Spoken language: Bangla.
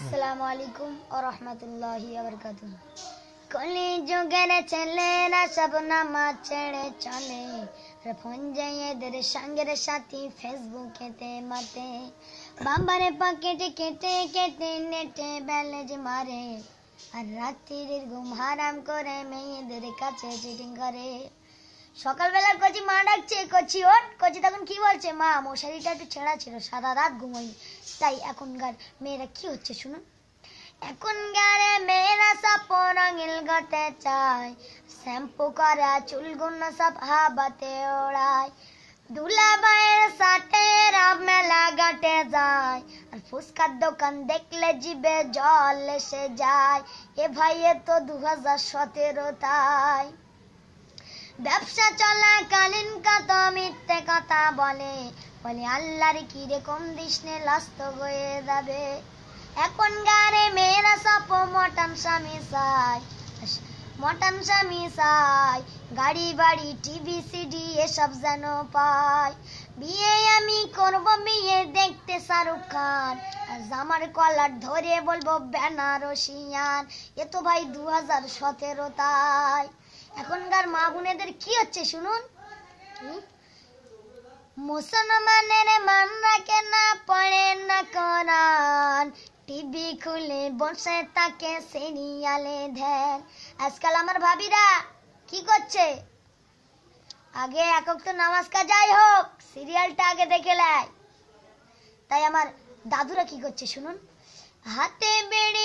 असलकम और वरक ঘুম হারাম করে মেয়েদের কাছে চিটিং করে সকালবেলার কচি মা ডাকছে কচি ওট কচি তখন কি বলছে মা মশারিটা একটু ছেঁড়া ছিল সারা রাত ঘুমাইনি তাই এখনকার মেয়েরা কি হচ্ছে শুনুন এখনকার মেয়েরা সব রঙিল গতে চায় শ্যাম্পু করা চুলগুনো সব হাবাতে ওড়ায় দুলা ভাইয়ের সাথে রাম মেলা ঘাটে যায় আর ফুচকার দোকান দেখলে জিবে জল এসে যায় এ ভাইয়ে তো দু হাজার সতেরো তাই চলাকালীন কত মিথ্যে কথা বলে বলে আল্লাহর কিরকম দৃষ্ণে লস্ত হয়ে যাবে এখন গারে মেয়েরা সপ মটন স্বামী সাই মটন স্বামী সাই গাড়ি বাড়ি টিভি সিডি এসব যেন পায় বিয়ে আমি করব বিয়ে দেখতে শাহরুখ খান আমার কলার ধরে বলবো বেনারসিয়ান এ তো ভাই দু হাজার সতেরো তাই এখনকার মা বোনেদের কি হচ্ছে শুনুন মুসলমানের মান রাখে না পড়ে না করান টিভি খুলে বসে তাকে সিরিয়ালে ধ্যান আজকাল আমার ভাবিরা কি করছে আগে একক তো নামাজ কাজাই হোক সিরিয়ালটা আগে দেখে নেয় তাই আমার দাদুরা কি করছে শুনুন হাতে বেড়ে